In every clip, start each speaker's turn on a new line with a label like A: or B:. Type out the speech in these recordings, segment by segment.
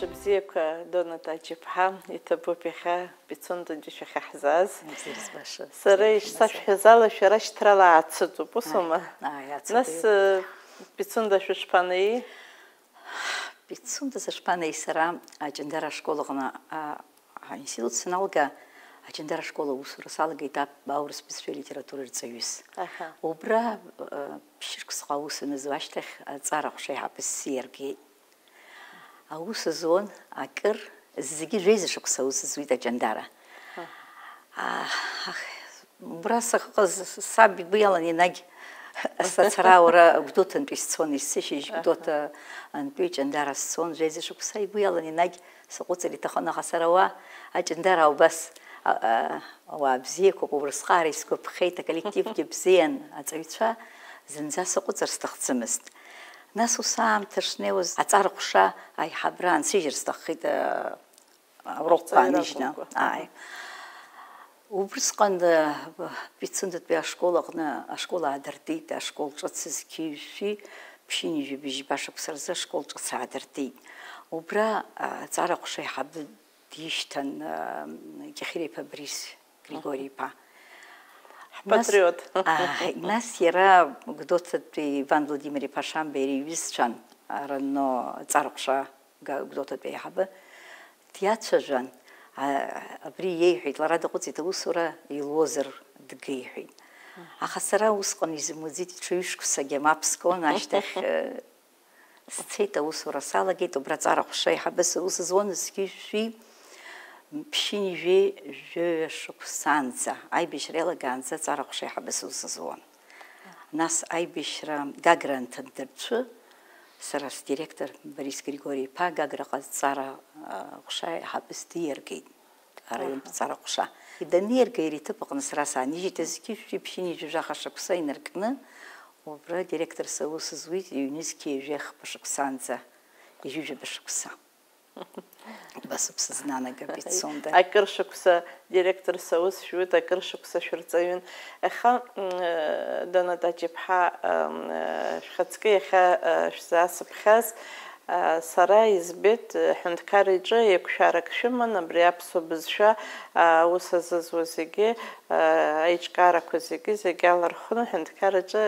A: Шыбзиевка Доната Аҷиԥҳа иҭабуп иахьа Пицунда џьышәахь ҳзааз. Сара ишсашәҳәаз ала шәара шьҭрала аацыҵуп, усома? Нас Пицунда э, шәышԥанеи? Пицунда сышԥанеи сара Аҷындара
B: ашкол аҟны аинститут саналга Аҷындара ашкола усура салгеит аурыс бызшәа литература рҵаҩыс. Убра ԥшьырк э, сҟаусаныз ашьҭахь аҵарахәша э, иҳаԥысс аус зон акыр зегьы жәеизашықәса аус зуит аҷандара убра сахҟаз саб игәы иалан енагь сацара уара гәдоуҭантәи сцон исышьыжь гәдоуҭа антәи ҷандара сцон жәеизашықәса игәы иалан енагь саҟәыҵыр иҭахон аха сара уа аҷандара убас ауаа коллектив убрысҟара исгәаԥхеит аколлективгьы бзиан аҵаҩцәа зынӡа саҟәыҵыр сҭахӡымызт ნასო სამთრს ნეოს აწარხშა აი ჰაბრან სიჟერს და ხით ევროპანიშნა აი უბრსკანდ ვიცუნდეთ ბე აშკოლაღნა აშკოლა ადრდი და აშკოლწაცის ქიში ფშინიჟი ბიჟი ბაშაფსერზე აშკოლწაც ადრდი უბრა წარხშე ჰაბ დიშთან ქიხრიფა ბრის გრიგორიფა აჰა
A: патриот. А,
B: насира гдоцти Иван Владимирович Пашамберивичан, арно царқша гдоцти яхаба. Тяцжан, а при ейхит ларада гуцит усура илозер дгейхит. Ахасара усқон измузит чуишксаге мапскон аштах э, цита усура салагит убра царқша яхаба сузонски ши ԥшьынҩеи жәаҩа шықәсанӡа аибашьра еилагаанӡа нас аибашьра гагра анҭандырцәы сарас директор борис григори иԥа сара саанижьит директор саус зуит иҩнызқьи ижәеи хԥа шықәсанӡа басып
A: сызнанага бит акыр шықса директор сауыз шуыт акыр шықса шырцайын аха дана тачипха шхацкая ха шсасып хас сара избет ҳәынҭқар э, иҿы еиқәшәарак шәыман абри аԥсуа бызшәа э, ус азызуа зегьы э, аиҿкаарақәа зегьы зегьы алархәны ҳәынҭқар иҿы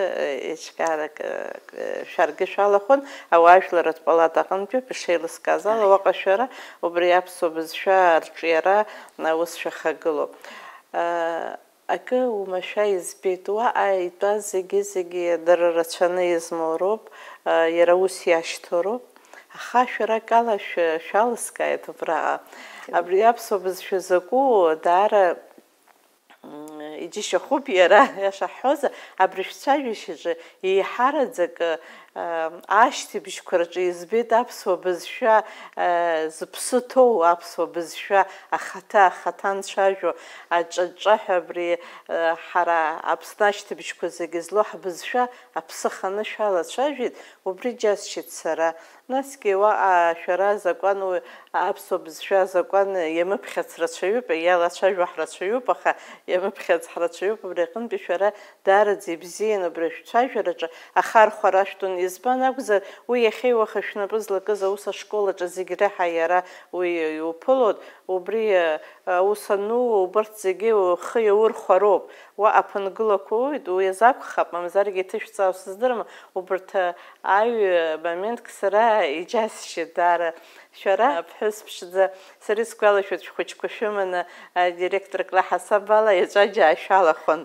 A: еиҿкаарак шәаргьы палата ишеилыскааз ала уаҟа шәара убри аԥсуа бызшәа арҿиара ус шәахагылоуп акы умашәа избеит уаҟа итәаз зегьы зегьы дара рацәаны иара ус ხაშრა კალაშ შალსკა ეთო ბრა აბრი აფსობს შეზოკუ დარ იჯიშო ხუპიერა ეშა ხოზა აბრი შაჟიში ჟე ი ჰარაძაკ აშთი ბიშქრჭი ზბე დაფსობს შა ზფსთო აფსობს შა ახათა ხათან შაჟო აჭჭა ჰებრი ჰარა აფსნაშთი ბიშქოზე გეზლო ჰბზშა აფსხანა შალა შაჟით უბრი ჯასშიც სარა Насгьы уаҟа шәара азакәан уи аԥсуа бызшәа азакәан э, иамыԥхьац рацәаҩуп, э, иалацәажәо ҳрацәаҩуп, аха иамыԥхьац ҳрацәаҩуп абри аҟынтәи шәара даараӡа ибзиан абри ашәцәажәараҿы ахархәара ашәтәын. Избан акәзар уи иахьеи уаха шәнапы злакыз аус ашкол аҿы зегь реиҳа иара уи э, иуԥылот, убри э, ус ану убарҭ зегьы ухы иаурхәароуп уа аԥынгылақәа уит уи азакәхап мамзаргьы иҭышәҵа усыздырма убарҭ э, аҩ моментк сара иџьасшьеит даара შორა ფეს ფშძა სერის კვალიშვი ხუჩქო შუმენა დირექტორი კლაჰასაბალა ეჯაჯა შალახონ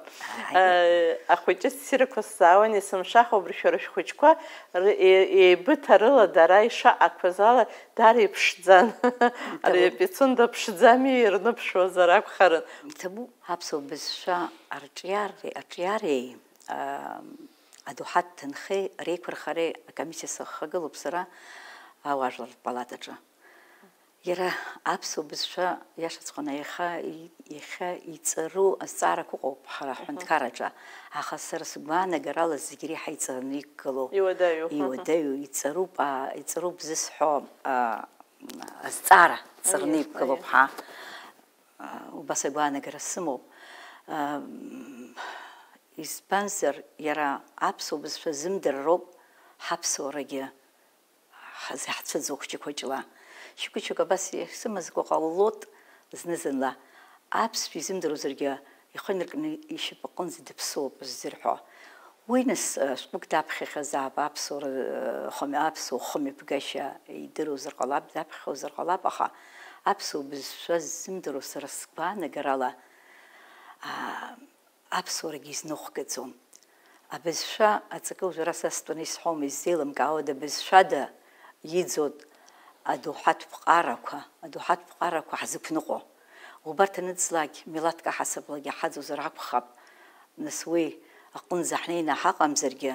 A: ა ხუჩი სირკოს საონი სიმშახო ბრშორი ხუჩქო ე ბთრლა დარაიშა აკვაზალა დარი ფშძან არი პიცუნდა ფშძამი ირნო ფშოზარ აკხარი თბუ ჰაბსო ბსშა
B: არჭიარი აჭიარი ა ადუ ჰატ თნხი რეკურ ხარე კომისია სხაგლუბსრა ауа жылып балады жо иара аԥсуа бызшәа иашаҵәҟьаны иахьа иахьа иҵару азҵаарақәа ыҟоуп ҳара ҳҳәынҭқараҿы аха сара сгәаанагарала зегь реиҳа иҵараны иқәгылоу иуадаҩу ზაჰცა ზოხჩი ქოჭლა შიკუჩუკა ბასი სიმაზ გოყალოთ ზნეზნლა აფს ვიზიმ დროზერგა ხენერკნი იში პოყონ ზიდფსო ზირჰო ვინეს სპუკდაფ ხეხაზაბ აფსურ ხომი აფსო ხომი ბგაშა იდროზერ ყალაბ ზაფ ხოზერ ყალაბ ახა აფსო ბზიმ დროზერ სკვანა გრალა ა აფსურგის ნოხკეცონ აბესშა აცკა უზრასასტონის ხომი ზილმ გაოდა ბზშადა иӡоит адоуҳатә ԥҟарақәа адоуҳатә ԥҟарақәа ҳзықәныҟәо убарҭ аныӡлакь милаҭк аҳасаблагьы ҳаӡозар акәхап нас уи аҟынӡа ҳнеины ҳаҟамзаргьы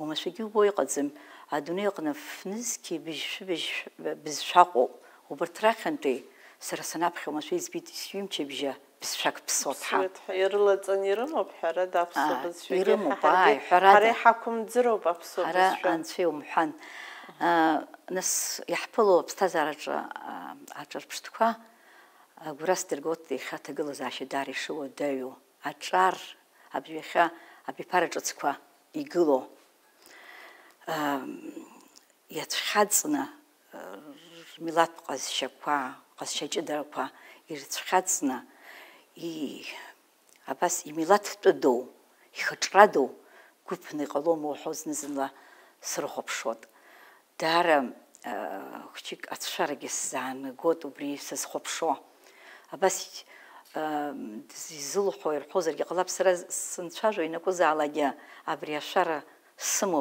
B: омашәагьы убо иҟаӡам адунеи аҟны фнызқьи быжь-шәыбжь бызшәаҟоуп убарҭ рахьынтәи сара санаԥхьа омашәа избит сҩымчабжьа бызшәак ԥсоуп ҳа
A: ирылаҵан ирымоуп ҳәарада аԥсуа бызшәагьы ирымоуп ҳара иҳақәымӡыроуп аԥсуа бызшәа ҳара
B: анцәа иумҳәан нас яхпало обстазараж ачарпштква гурастергот ди хатагылзаши даришво дэю ачар абиха абипарачцква игло яцхацна милатқазшаква қазшачидарква ирцхацна и апас имилаттдо ихтрадо купни қоломо хознизла срхопшот дара хчик ацшарагис зан год убрисс хопшо абас зизул хоер хозерги қалапсара сынчажо инако залаге абри ашара сымо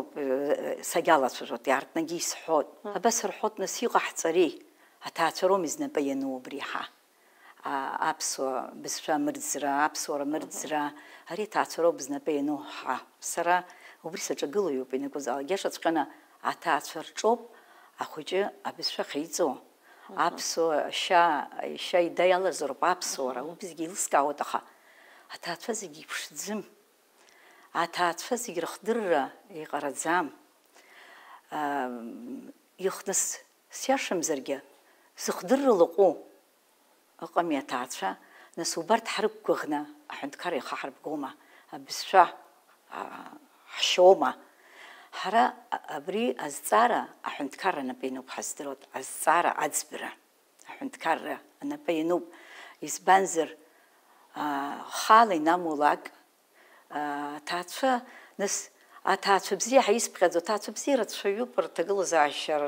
B: сагаласужот ярднагис хот абас рхот наси қахцари атацром изнапа яну убриха а апсо бисша мирзра апсора мирзра ари тацро бизнапа яну ха сара убрисача гылуюп инако залаге шацқана аҭаацәа рҿоуп ахәыҷы абызшәа ахиҵо аԥсуа ашьа ашьа ида иалазароуп аԥсуара убзгьы еилыскаауеит аха аҭаацәа зегьы иԥшӡым аҭаацәа зегьы рыхдырра еиҟараӡам ихныс сиашамзаргьы зыхдыррала ҟу ыҟами аҭаацәа нас убарҭ ҳрықәгәыӷны аҳәынҭқар иахаҳарбгома абызшәа ҳшьома ჰარა აბრი აზწარა აჰუნთქარა ნაპენუ ფასტროთ აზწარა აზბრა აჰუნთქარა ნაპენუ ის ბანზერ ხალე ნამულაკ თაცა ნს ა თაცა ბზი ჰაის ფხეძო თაცა ბზი რაცშუ პორტუგალ ზაშერ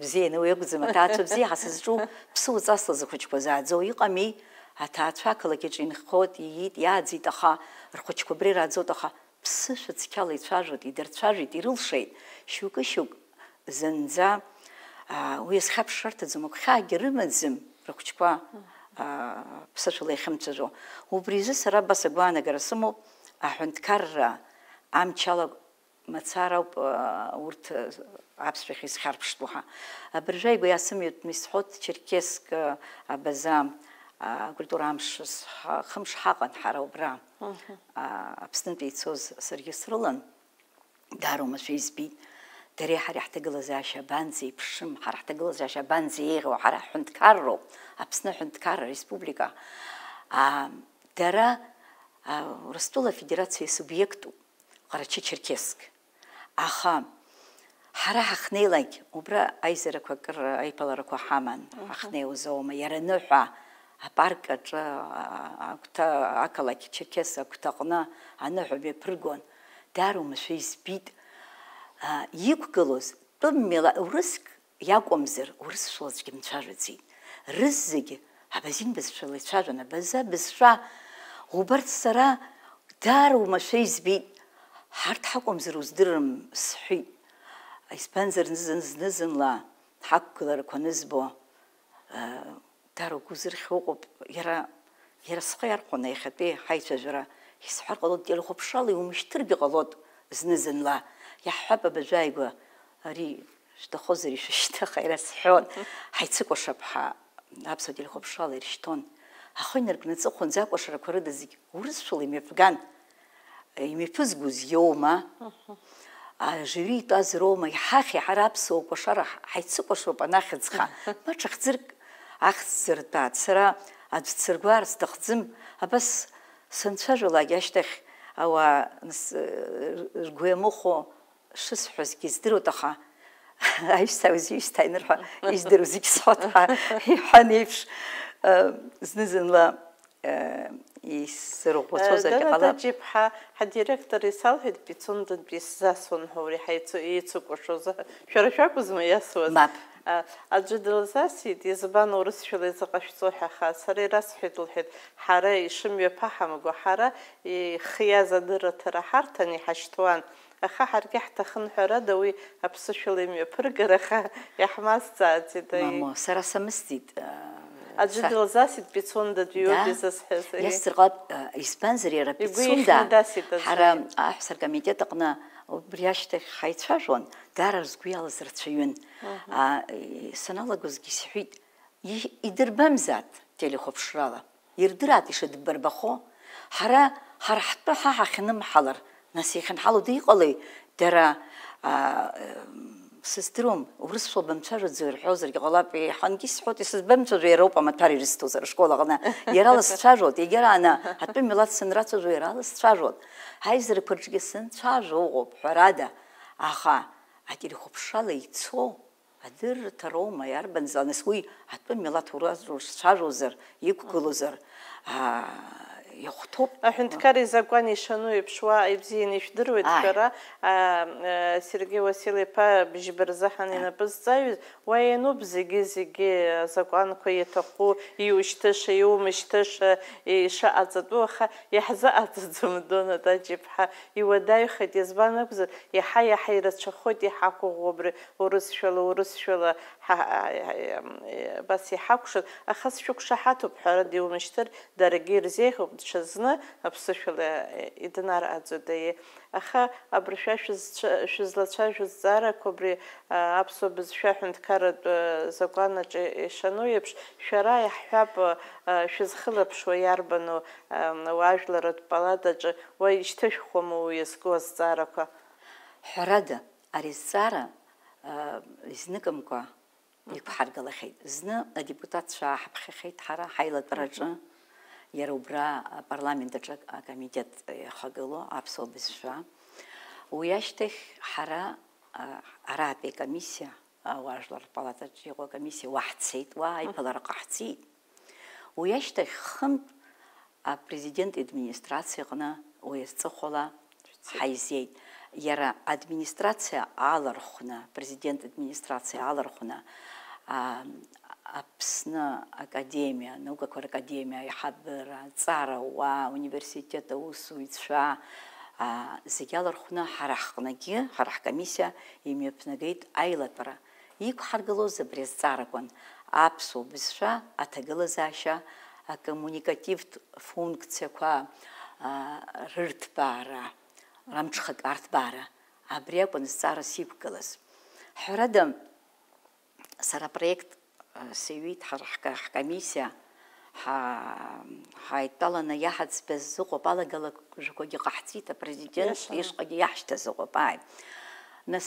B: ბზი ნუ ეგზმა თაცა ბზი ჰასაზჯუ ფსუ ზასლაზ ხუჩკო ზაძო იყამი ა თაცა ქლაკი ჭინ ხოტი იტ იაძი თხა რხუჩკო ბრი რაძო თხა ფსშიც ქალი ჩარჟოთ იდერჩარჟი დირულშეი შუკიშუკ ზენძა უეს ხაფშარტ ძმოქ ხაგერიმძიმ როქჩკვა ფსშილე ხემწეჟო უბრიზე სრაბასა გვანაგარა სმო აჰუნთკარა ამჩალო მაცარავ ურთ აბსრიხის ხარფშტუჰა აბრჟაი გუ ясმიუთ მისხოთ ჩერკესკ აბაზამ акультурамшыз хымш ҳаҟан ҳара убра аԥснытәи ицоз саргьы срылан дарумашәа избит дареи ҳареи ҳҭагылазаашьа банзи еиԥшым ҳара ҳҭагылазаашьа банзи еиӷьу ҳара ҳҳәынҭқарроуп аԥсны аҳәынҭқарра республика дара урыстәыла афедерациа субъекту ҟарачы черкесск аха ҳара ҳахнеилак убра аизарақәа акыр аиԥыларақәа ҳаман ҳахнеиуаз аума иара ныҳәа апаркаҿы агәҭа ақалақь черкес агәҭаҟны аныҳәаб иаԥыргон дарумашәа избит иқәгылоз тәыммела урыск иакәымзар урысшәла аӡәгьы мцәажәаӡеит рыс зегьы абазин бызшәала ицәажәан абаза бызшәа убарҭ сара дарумашәа избит ҳарҭ ҳакәымзар уздырырм сҳәит избанзар зны зынла ҳақәгыларақәа нызбо და რო გუზრხი უყოფ ირა ირა სხე არ ხონა ეხეთი ჰაიცაჟრა ის ხარ ყოლოდ დელ ხოფშალი უმშტრგი ყოლოდ ზნეზნლა ياحبب بزايغو ري شتو خوزري شتا خيرس حون حيتسكو شبحا نابسو ديل خوبشال ريشتون اخوين ركن تصخون زاكو شرا كورد زي ورز شولي ميفغان اي ميفز غوز يوما ا جيري تاز روما يحاخي حرابسو كو شرا حيتسكو شوبا ناخذخا ما تشخزرك ახცრდა ცრა აცრგვარს დღძიმ აბას სანცაჟულა გაშტეხ ავა გუემოხო შესხვეს გიზდიროთახა აი სავზი შტაინერვა იზდიროს იქსოთა ჰანიფშ ზნიზენლა ის როგორცოზე ყალა და
A: ჯიფა ჰა დირექტორი სალჰედ ბიცუნდ ბიზასონ ჰორი ჰაიცუ იცუ ყოშოზა შორაშაკუზმა იასოზა аӡәы дылзасит избан урысшәала изыҟашәҵо ҳәа хаа сара ирасҳәеит лҳәеит ҳара ишымҩаԥаҳамго ҳара ихиаз адырраҭара ҳарҭан иҳашьҭуан аха ҳаргьы ҳҭахын ҳәарада уи аԥсышәала имҩаԥыргараха иаҳмазҵааӡеит сара самысҵит э, аӡәы дылзасит пицунда
B: избанзар э, иара пицунда ҳара аҳәсар комитет аҟны убри ашьҭахь дара рзгәы иалазырцәаҩын э, саналагозгьы сҳәит идырбамзааит телехәаԥшрала ирдыраат ишыдбарбахо ҳара ҳара ҳтәы ҳа ҳахьнымҳалар нас иахьынҳалода иҟалеи дара э, сыздыруам урысшәа бамцәажәаӡо ирҳәозаргьы ҟалап э, ҳангьы исҳәот исызбамцәажәо иара ауп амаҭәар ирысҭоз ашкол аҟны иарала сцәажәот егьарааны атәы милаҭ сынрацәажәо иарала сцәажәот ҳаизарақәа рҿгьы сынцәажәо ыҟоуп ҳәарада аха ҳаҭирхәаԥшала ицо адырра роума иарбанзаалак нас уи атәым милаҭ
A: уразра иқәгылозар იხთო ჰუნთკარი ზაგვანი შანუებშვა ებზინი შდრუეთ ქრა ა სერგე ვასილეფა ბიჟბერზა ხანინა პზაი ვაენო ბზიგი ზიგი ზაგვან ქეთოყუ იუშტეშ იუმშტეშ ეშა აცდუხა იჰზა აცდუმ დონა დაჯიფა იუდაი ხეთ ზბანაკზ იჰა იჰირაც ხოთი ჰაკუ ღუბრი ურუს შულ ურუს შულ بس يحكش اخس شو شحاته بحر دي ومشتر درجي رزيخ وبتشزنا بصفل ادنار ازدي اخا ابرشا شو زلاتشا شو زارا كوبري ابسو بزشاحن تكار زقانا شنو يبش شرا يحب شو زخلب شو ياربنو واجلر بالادا ويشتش خمو يسكوز زارا ҳәарада, ари зсара
B: э, изныкымкәа иқәҳаргалахьеит зны адепутатцәаа э, ҳаԥхьахьеит ҳара ҳаилатәараҿы иара убра апарламент э, аҿы акомитет э, иахагыло аԥсуа бызшәа уи ашьҭахь ҳара аратәи комиссиа ауаажәлар комиссия иҟоу акомиссиа уаҳцеит уа аиԥылара ҟаҳцеит уи ашьҭахь хынтә апрезидент администрациа аҟны уи азҵыхәала ҳаизеит яра администрация алырхуна президент администрация алырхуна апсны академия наукаквар академия ихабыра цара уа университета усу комиссия зегьы алырхуна ҳара ҳҟынгьы ҳара ҳкомиссиа имҩаԥнагеит аилатәара иқәҳаргылоз абри азҵааракәын аԥсуа бызшәа аҭагылазаашьа акоммуникативтә функциақәа рырҭбаара рамҽхак арҭбаара. Абри акәын зҵара сиқәгылаз. Ҳәарада, сара апроект э, сыҩит ҳкомиссиа ҳаидтәаланы иаҳаӡбаз зыҟоуп апрезидент нас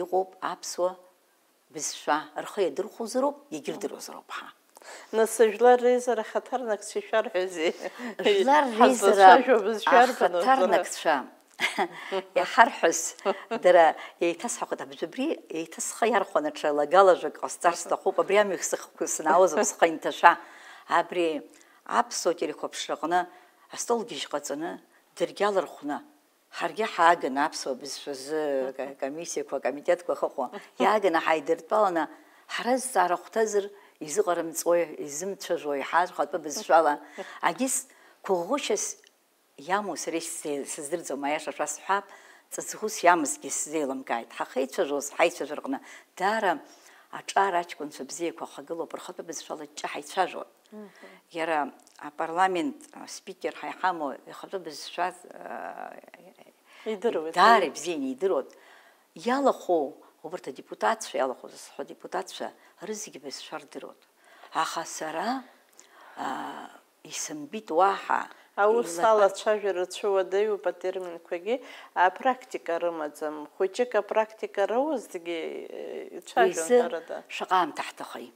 B: иҟоуп аԥсуа бызшәа рхы иадырхәозароуп иагьырдыруазароуп ҳа
A: нас ажәлар реизара хаҭарнакцәа ишәарҳәозеи жәлар реизара хаҭарнакцәа
B: иаҳарҳәаз дара еиҭасҳахоит абри еиҭасха иархәаны ҽалагалажәак ҟасҵар сҭахуп абри амҩа санаауазоуп схы инҭашәа абри аԥсуа телехәаԥшраҟны астол гьежь ҟаҵаны дыргьалырхәны ხარგი ჰაგნ აფსობის ფზ კომისია ქვა კომიტეტ ქვა ხო ხო ჰაგნ ჰაიდერტ პალანა ხრას ზარხთაზრ იზი ყრმწოი იზმჩა ჟოი ჰაზ ხატბა ბისშალა აგის ქოღუშეს ямус рисс сдрзо маяша фасхаб цэцхус ямс гис зелм гайт хахайчжос хайчжорна дара ачарач кунс бзие кохагло прохатбез шала чахайчжо яра парламент спикер хайхамо ихату э, біз шаз э, э, идырып дары бзени идырот ялахо убырта депутатша ялахо засхо депутатша рызги біз шардырот аха сара исымбит
A: уаҳа аус алацәажәара а атерминқәагьы апрактика рымаӡам хәыҷык апрактика роуазҭгьы ицәажәон шаҟа аамҭа ҳҭахеи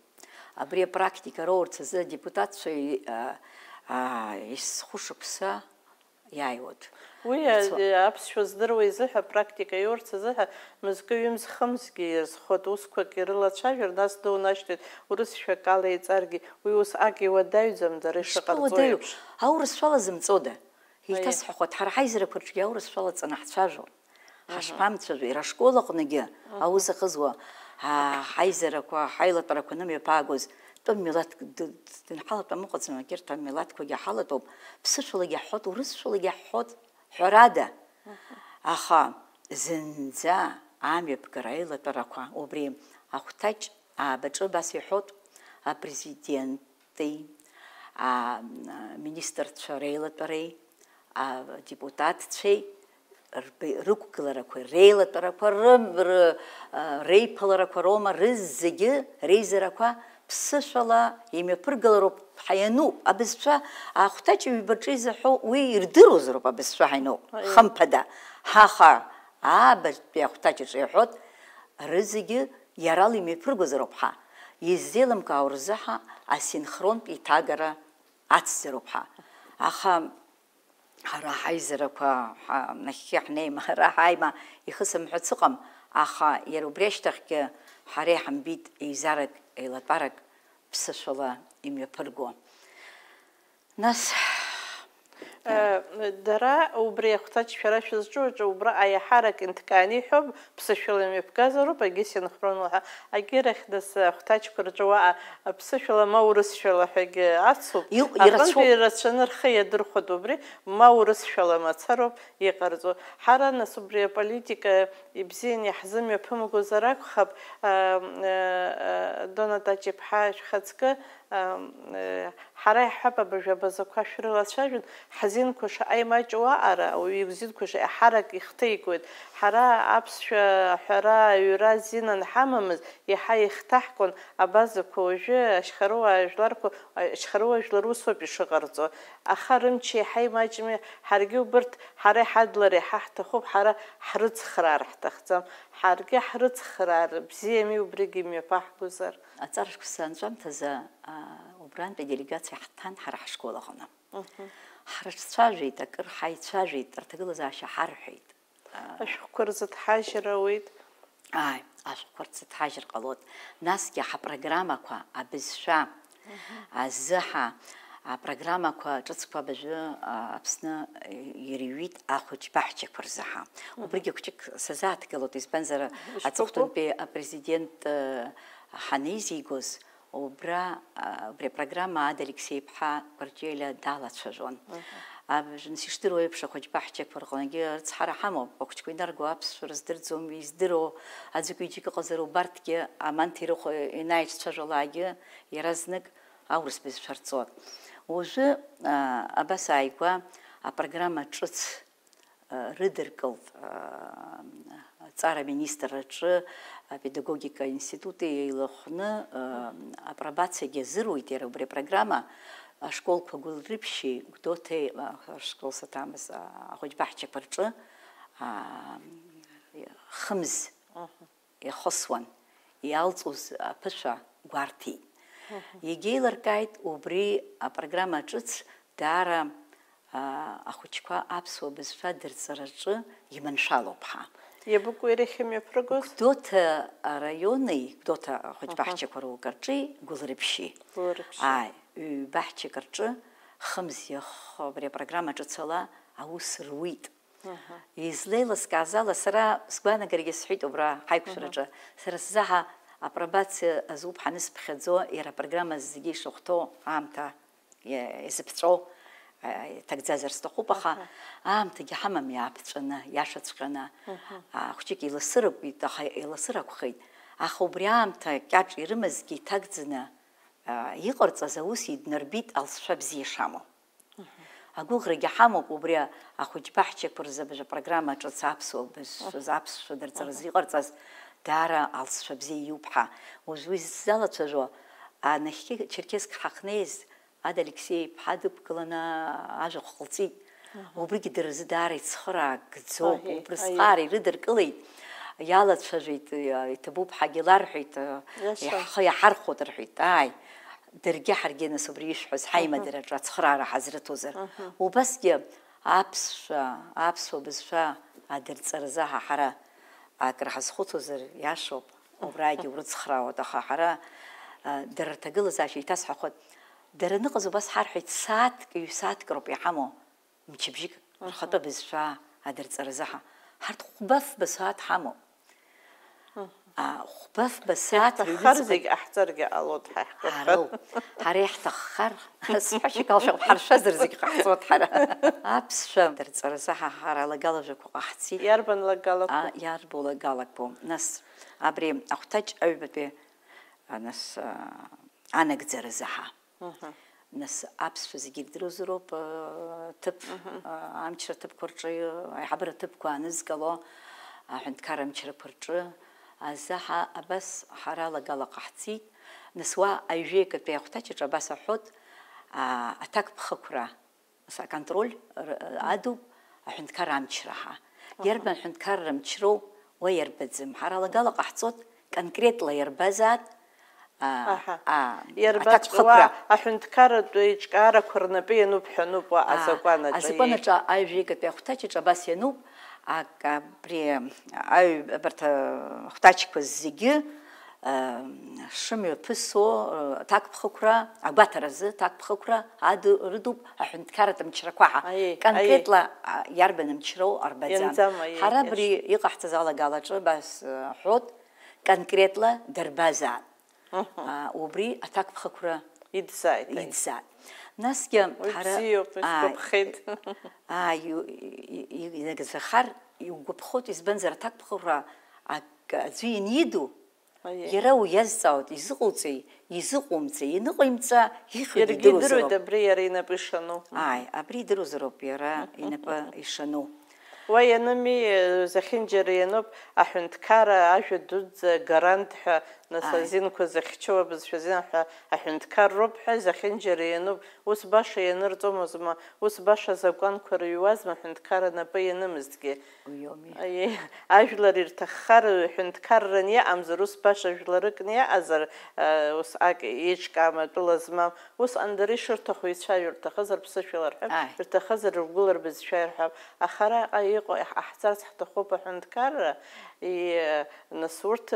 A: абрия практика роорца за депутацию а
B: ис хушупса
A: яй вот уи э, апсшо здрво изыха практика йорца заха мызкуимс хымски ис хот усква кирла чажер нас до начтет урусшо кале ицарги уи ус аки ва дайзам да решака цоеу
B: а урусвала зымцода
A: илтас хохот хара хайзра курчги урусвала цанах чажо
B: хашпам чажо ира школа кнеге ауза хызва ҳаизарақәа ҳаилатәарақәа нымҩаԥаагоз тәым милаҭ дынҳалатәам ыҟаӡам егьырҭ амилаҭқәагьы ҳалатәоуп ԥсышәалагь иаҳҳот урысшәалагь иаҳҳот ҳәарада аха зынӡа амҩаԥгара аилатәарақәа убри ахәҭаҷ аабаҿы бас иҳәот апрезиденти аминистрцәа реилатәареи адепутатцәеи рыкукаларақуа э, реилатәарақуа рыбра реиԥаларақуа роума рызегьы реизарақуа ԥсышәала имҩаԥыргалароуп ҳаиануп абызшәа ахәҭаҷа ҩбаҿы изаҳәо уи ирдыруазароуп абызшәа ҳаиноу хымԥада ҳаха аабатәи ахәҭаҷаҿы иаҳәот рызегьы иарала имҩаԥыргозароуп ҳа иззеилымкаау рзы ҳа асинхрон иҭагара ацзароуп ҳа аха хараа хайзарақәа нахьхьи ҳнеим ҳара ҳааима ихысымҳәо дсыҟам аха иара убри ашьҭахьгьы ҳара иҳамбит еизарак
A: еилатәарак ԥсышәала имҩаԥырго нас Э, дара убри ахәҭач шәара шәызҿуаҿы убра аиаҳарак инҭкааны иҳәоп ԥсышәала имҩаԥгазароуп агьы синхронла ҳәа агьырахь дас ахәҭаčқәа рҿы уаҟа ԥсышәала ма урысшәала ҳәагьы ацуп аҟынтәи ирацәаны рхы иадырхәоит убри ма урысшәала мацароуп иҟарҵо политика нас убри аполитика ҳара э, ихаба бажаба заква шрилацәажәон ҳзинқәа шаҟа имаҷуа ара ауаҩы ибзинқәа шаҟа ҳарак ихҭеикуеит ҳара аԥсшәа ҳәара аҩра зинан ҳамамыз иаҳа ихҭаҳкуан абазақәа уажәы ашьхаруа жәларқәа ашьхаруа жәлар усоуп ишыҟарҵо аха рымч иаҳа имаҷми ҳаргьы убырҭ ҳара иҳадлари ҳа ҳҭахуп ҳара ҳрыцхраар ҳҭахӡам ҳаргьы ҳрыцхраар бзиами убригьы мҩаԥа ҳгузар царшкусан замтаза убран делегация хтан харашколохона
B: харашцажита кыр хайцажит тртгылзаша хархит ашхкурзат хажрауит ай ашхкурзат хажр калот насге ха программа ква абизша азха а программа ква чцква бежэ апсна э, еривит ахуч бахче курзаха убриге кучик сазат калот из бензера ацхтун би президент э, ҳанеизигоз убра убри апрограмма ада алексеи ԥҳа квартиеля далацәажәон абжанс ишдыруа еиԥш ахәыҷба ҳчеқәа рҟынгьы рыцҳара ҳамоуп ахәыҷқәа инарго аԥсшәа рыздырӡом издыруа аӡәк бартке ыҟазар убарҭгьы аманҭ ирыхәо инаиҿцәажәалаагьы иара знык аурыс бызшәа рҵон уажәы абас ааигәа апрограмма ҿыц рыдыркыл цара министраҿы апедагогика институт еилахәны апробациягьы азыруеит иара убри апрограмма ашколқәа гәылрыԥшьи гәдоҭеи школ саҭамыз ахәыҷбаҳчақәа рҿы хымз иахысуан иалҵуз аԥышәа гәарҭеит егьеилыркааит убри апрограмма ҿыц дара ахәыҷқәа аԥсуа бызшәа дырҵараҿы иманшәалоуп ҳа иабыкәу ирахьым иаԥыргоз гәдоуҭа араиони гәдоуҭа ахәыҷбаҳчақәа роук рҿи гәылрыԥшьи ааи ҩбаҳчак рҿы хымзиах абри апрограмма ҿыцала аус руит излеилыскааз сара сгәанагаргьы сҳәит убра ҳаиқәшәараҿы сара сзаҳа апробациа азуп ҳанысԥхьаӡо иара апрограмма зегьы ишахәҭоу аамҭа изыԥҵәоу так зазерсто хупаха аамта яхама ми апцна яшацхана а хчик илсырып и та илсыракхай ах убрямта кяч ирмизги такзна иқорцаза ус иднербит алшабзишамо агугра яхамо убря ахуч бахчек порзабежа программа чацапс обс запс дерцаз иқорцаз дара алшабзи юпха узвиз залацажо а нахи черкесск хахнез ад алексеи иԥҳа дыԥгыланы ажәа ҟалҵит убригьы дара даара ицхыраа гӡоуп убри зхаара ирыдыркылеит иалацәажәеит иҭабуп ҳагьы ларҳәеит ҳхы иаҳархәот рҳәеит ааи даргьы ҳаргьы нас убри ишәҳәоз ҳаимадараҿы ацхыраара ҳазрыҭозар убасгьы аԥсшәа аԥсуа бызшәа адырҵаразы ҳара акраҳазхәыцозар иашоуп убрагьы урыцхраауеит аха ҳара дара рҭагылазаашьа иҭасҳахот дэрэнэгэ зубас хархэт саат кэ саат кропи хамо мчибжик хата бисфа адэр цэрэзаха харт хубас ба саат хамо а хубас ба саат хэрзэг ахцэрэгэ алуд хайхгүй харэх тахар сэхэ галшэ харшэзэрэг хацуд хара апс шэм дэр цэрэзаха харала галажэ кухацэ ярбан ла галак а ярбула галак бом нас абри ахтач аубэ анас анэгзэрэзаха нас аԥсшәа зегьы ирдыруазароуп ҭыԥ амчра ҭыԥқәа рҿы аиҳабра ҭыԥқәа анызкало аҳәынҭқар амчрақәа рҿы азы абас ҳаралагала ҟаҳҵит нас уа аҩжәикатәи ахәҭаҷаҿ абас аҳәот аҭак ԥхықәра аконтроль адуп аҳәынҭқар амчра ҳа иарбан аҳәынҭқарра мчроу уа иарбаӡам ҳаралагала ҟаҳҵот конкретла иарбазаат
A: ирбаҵәуа аҳәынҭқарратә еиҿкаарақәа рнапы иануп ҳәануп азакәан аҿы азакәан аҿы
B: аҩжәигатәи ахәҭаҷ аҿы абас иануп абри так ахәҭаҷқәа зегьы так рыдуп конкретла бас конкретла აა უბრი ათაკ ფხქრა იძაიტა იძა ნასკი არა აიოფხეთ აი იი ნაგა ზახარ იუგფხოთ ისბენზერ ათაკ ფხრა აკა ზინიდუ ერა უიაზწავთ იზყუცი იზყუმცი ინყიმცა იხიდი დრო და
A: ბრიერი ნაპიშანო აი აბრი დრო ზროპირა ინაპა იშანო ვაი ანამი ზახინჯერიანობ აჰუნთკარა აშუ დუძ გარანტ ნასა ზინქო ზახჩობებს შეზინახა აჰენთქარ რობჰა ზახენჯერიანუ ਉਸ ბაშა ენერტომოზმა ਉਸ ბაშა ზაგვან ქრიუაზ მაჰენთქარა ნაპე ენემიზგე აი აშლარ ერთხარ ჰენთქარნი ამზრუს ბაშა ჟლარკნი აზარ ਉਸ აკ ეჩკამა ტულაზმა ਉਸ ანდრი შერთხო ისაიურთა ხაზარ ფსაშველარ ერთხაზარ გულერბიზ შეერხავ ახარა აიყო აჰცარ სახთხო ჰენთქარა нас урҭ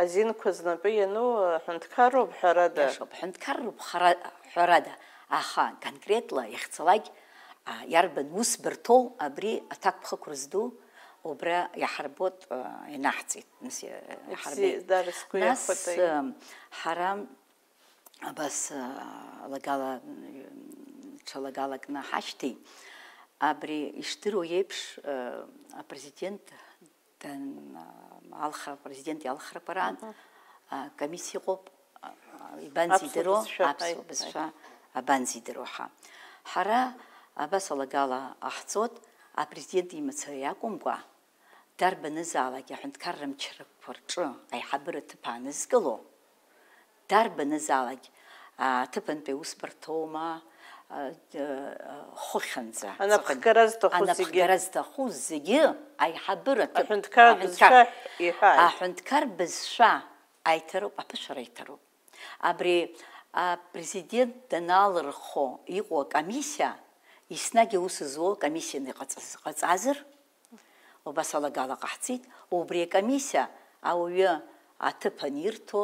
A: азинқәа знапы иану ҳәынҭқарроуп ҳәарада ҳәынҭқарроуп ҳәарада аха конкретла иахьцалак
B: иарбан ус бырҭоу абри аҭак ԥхықәра э, зду убра иаҳарбот ҳара абас лагала ҽалагалакны абри еиԥш апрезидент тен алхар президент алхар паран комиссия қоп ибан зидро абсо бисша абан зидро ҳа ҳара абасалагала аҳцот а президент имацара иакәымкәа дарбанызаалак аҳәынҭқар рымчрақәа рҿы аиҳабыра ҭыԥ аанызкыло дарбанызаалак аҭыԥантәи аус барҭоума хыхьынӡа анапхгараз дахәыз зегьы аиҳабыра аҳәынҭқар бызшәа иҳәааит аҳәынҭқар бызшәа аиҭароуп аԥышәара аиҭароуп абри апрезидент даналырхо иҟоу акомиссиа еснагь аус злоу комиссианы иҟаҵазар убас алагала ҟаҳҵеит убри акомиссиа ауаҩы аҭыԥ анирҭо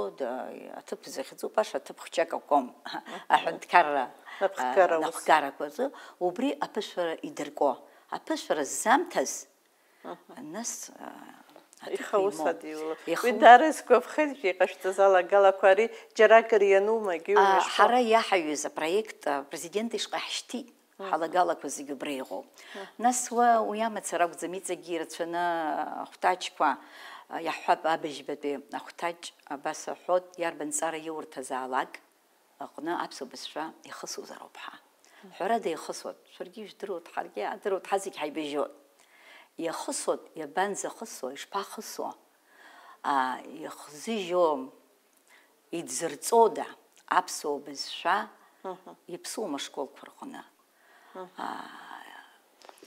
B: аҭыԥ захьӡу паша аҭыԥ хчак аком аҳәынҭқарра ნახგარაკოზე უბრი აფეშვრა იდერკო აფეშვრა ზამთას ნას
A: იხოსადი ვი დარეს გვხედი ფიყაშთა ზალა გალაქვარი ჯერაკრიანუ მაგიუ ჰარა იაჰიუზა პროექტ პრეზიდენტ ისყაშტი
B: ჰალა გალაქვზე გუბრიღო ნას ვა უიამაც რაგ ძმიცა გირცნა ხუტაჩქვა იაჰაბ აბიჯბეთი ხუტაჩ აბასა ხუთ იარბენ წარი იურთა ზალაკ აჰა ყნა აბსობესრა ეხსუზაროფა ჰურადე ეხსოთ შურგიშ დროთ ხარგე ადროთ ხაზი ხაიბეჟო ეხსოთ ებანზე ხსო შფახსო ა ეხზიჟო იძრწოდა აბსობესრა იფსუმა სკოლ ქურხნა ა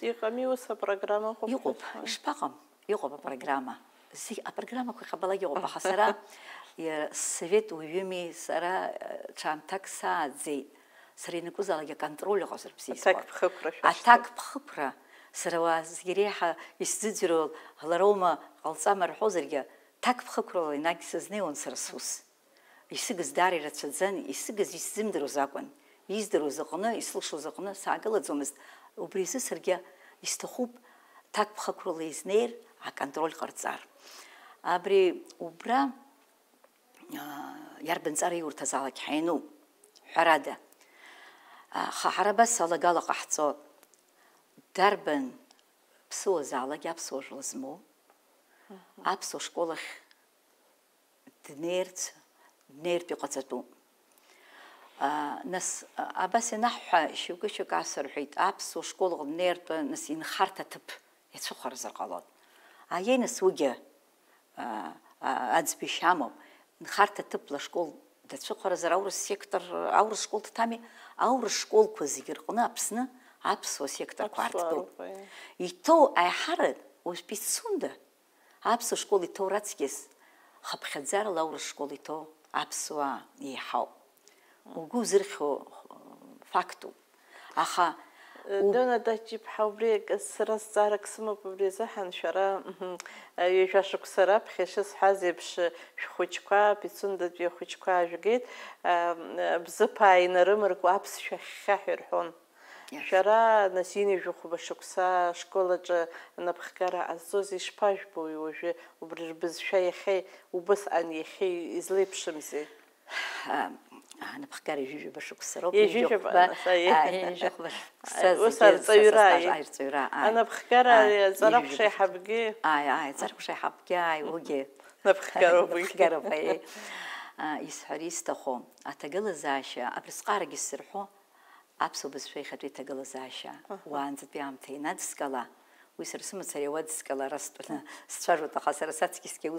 B: იყამიოსა პროგრამა ხო იყო შფახა იყო პროგრამა სი პროგრამა ხო ხაბალა იყო ხასარა Совет уаҩыми сара ҽаамҭак сааӡеит сара ианакәызаалак аконтроль контрол бзиаҭакԥхықәра А так уаа зегьы реиҳа исзыӡырҩуа лароума ҟалҵама рҳәозаргьы ҭакԥхықәрала енагь сызнеиуан сара сус исыгыз даара ирацәаӡан исыгыз исзымдыруаз акәын издыруаз аҟны ислышоз аҟны саагылаӡомызт убри азы так исҭахуп ҭакԥхықәрала а контроль абри убра иарбанҵара иурҭазаалак ҳаиану ҳәарада хаҳарабас алагала ҟаҳҵо дарбан ԥсыуазаалагь аԥсуа жәла змоу аԥсуа школ ахь днеирц днеиртә иҟаҵатәуп нас абас ианаҳҳәа шьоукы-шьоукы ас рҳәеит школ днеиртәы нас ин инхарҭа ҭыԥ иацәыхәарзар ҟалон аиеи нас уигьы аӡбишь амоуп нхарҭа ҭыԥла школ дацәыхәарзар аурыс сектор аурыс школ дҭами аурыс школқәа зегьы рҟны аԥсны аԥсуа секторқәа арҭтәоуп иҭоу иә. аиҳарак уажәтәи ицунда аԥсуа школ иҭоу раҵкьыс хыԥхьаӡарала аурыс школ иҭоу аԥсуаа еиҳауп угәы узырхьо фактуп аха
A: Дынадачип ҳаубрек сразҵаара э, сымоуп убри азыҳәан шәара ҩажәа шықәса раԥхьа ишысҳәаз еиԥш шәхәыҷқәа пицундатәи ахәыҷқәа аажәгеит э, бзыԥаа инарымыркуа аԥсшәа хьхьаҳәа ирҳәон шәара насини жәохәба шықәса школаҿы напхгара азҵоз ишԥажәбои уажәы без рбызшәа иахьа убас ан иахьа излеиԥшымзеи انا بخكاري جوجو باش كسرو يجوجو يجوجو باش وصل طيرا طيرا انا بخكاري زرق شي
B: حبكي اي اي زرق شي حبكي وقي نبخكارو بخكارو بي يسحر يستخو اتقل زاشا ابرسقارق السرحو ابسو بس في خدري تقل زاشا وانزت بيام تينا دسكلا уи сара сымацара ауада скалара стәаны сцәажәоит аха сара сацкьысгьы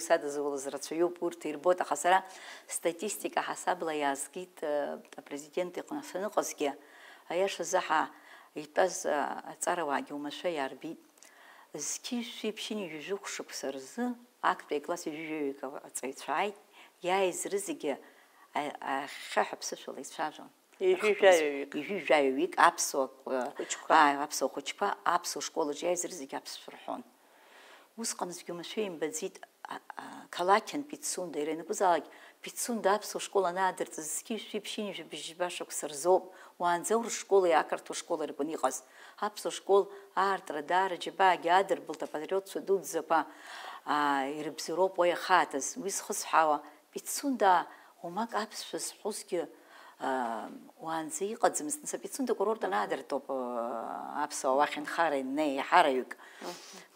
B: статистика ҳасабла иаазгеит э, апрезидент иҟны саныҟазгьы аиашазы ҳа итәаз э, аҵарауаагьы умашәа иаарбит зқьи-шәи ԥшьыни жәижәы рзы актәи акласс ҩажәаҩык аҵаҩцәа ааит иааиз ахьхьаҳәа იშიშაევი იშიშაევი აფსო ხუჩქა აი აფსო ხუჩქა აფსო სკოლაში ეზრიზი აფსფრჰონ უსყანს გიმშვიიმ ბაზით კალაჩენ პიცუნ დერენკუზაგ პიცუნ და აფსო სკოლა ნადერწის კიშიფშინიში ბიშბაშო ხსრზო ვანძურ სკოლა აკრტო სკოლა რგონიყას აფსო სკოლ არტრა დარჯი ბაგი ადერ ბულტა პატრიოტსო დუძაპა აი რბსრო პოე ხათას ვის ხსჰავა პიცუნ და ომაკ აფსოს ხუსკი уанза иҟаӡамызт э, нас апецунда курортан аадыртоуп аԥсуаа уахь нхара иннеи ҳараҩык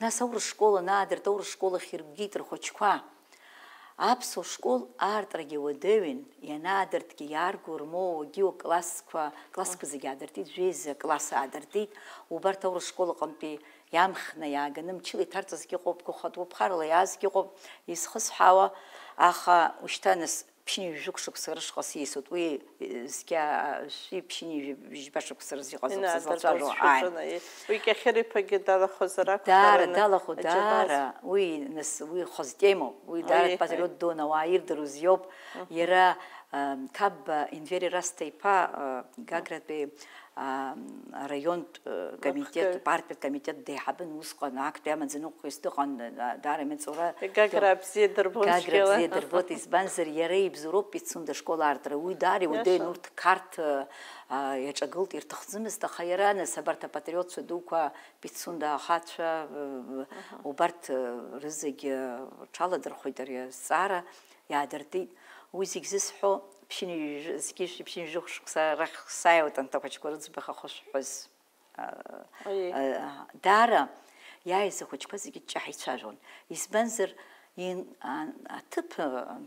B: нас аурыс школ анаадырт аурыс школ ахь ирбгеит рхәыҷқәа аԥсуа школ аартрагьы уадаҩын ианаадыртгьы иаарго рмоугьы классқәа классқәа зегьы аадыртит жәеиза класс аадыртит убарҭ аурыс школ аҟынтәи иамхны иааганы мчыла иҭарҵазгьы ыҟоуп гәыхатә гәыԥхарла иаазгьы ыҟоуп изхысҳәаауа аха ушьҭа нас пішіне жүк сырыш шықсы есут ой ска ши пішіне жиба шықсыр зи қазы сазалча жо ай
A: уи ке хери паге дала хозара дар дала ходар
B: ой нас уи хоздемо уи дар патрот до наваир друзьёб ера каб инвери растейпа гаграт бе район
A: э, комитет
B: партия комитет дехабын усқан актия манзыны қойстыған э, дарымен сора гаграбзедір
A: гаграбзедір вот
B: избанзыр яра ибзуроп битсунда школардыр уйдари уйдей нурт карт э, ячагылт иртыхзымызда хайрана сабарта патриотса дука битсунда хатша убарт рызыги чаладыр хойдар сара ядырдит уй зигзисхо пшини ски шипшин жохш кса рах сай вот он такой чкорц бы хохш пос а дара я из хоч пос ики чай чажон из бензер ин а тп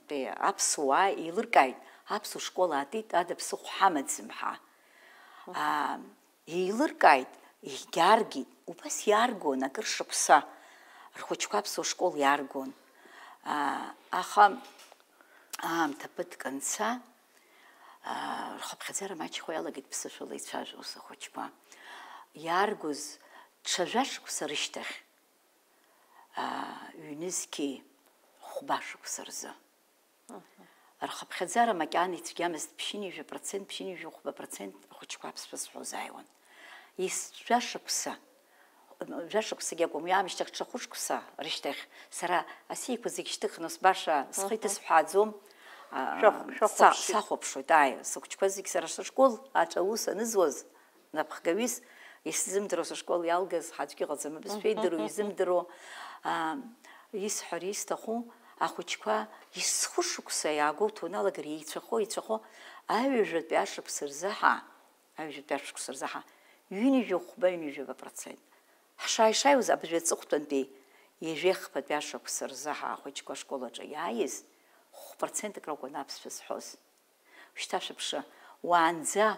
B: бе апсуа илркай апсу школати та де псу хамад симха а илркай и гарги упас ярго на кыршыпса хоч капсу школ яргон а ахам ამ თაფეთკანცა აა ხაფხეზე რა მაჩი ხოელაგით ფსიშული ჩაჟოს ხოჩბა ярგუს ჩაჟაშკუს რიშტეხ აა უნისკი ხუბაშკუს რზა არ ხაფხეზე რა მაკანიც გამეს ფშინი ჟე პროცენტ ფშინი ჟე ხუბა პროცენტ ხოჩკაფს ფსიშოზაივან ის ჩაჟაშკუსა ჟაშკუს გეკომ ямიშტეხ ჩხუშკუსა რიშტეხ სარა ასი იყო ზიგშტეხ ნოს ბაშა სხიტეს ფაძომ сахопшо дай сукчквазик сарашо школ ачаус анзвоз напхгавис исзимдросо школ ялгэс хаджки гозэмэбис фейдеру изимдро а исхори истаху ахучква исхушукса ягу тунала грейцхо ицхо авижэ пяшэ псырзаха авижэ пяшэ псырзаха юни жох байни жова процент хашай шайуз абжэ цухтэнди ежэх пяшэ псырзаха ахучква школача яис процентк рого напсвс хос шташпш ванза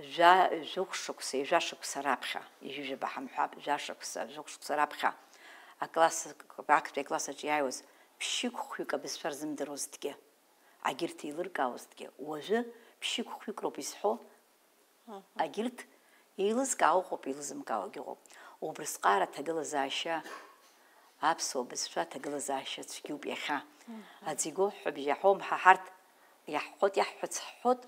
B: жа жухшукс и жашукс рапха и жиже бахам хаб жашукс жухшукс рапха а класс как те класса чайос пшик хуйк абс фарзм дроздке агирт илр гаустке уже пшик хуйк робис хо агирт илс гау хо пилзм гау гиго обрыскара тагылзаша აფსობს სათაგლზა შეცგიუპი ხა აძიგო ჰბიჰომ ჰაჰარტ იაჰოთ იაჰოთ ჰოთ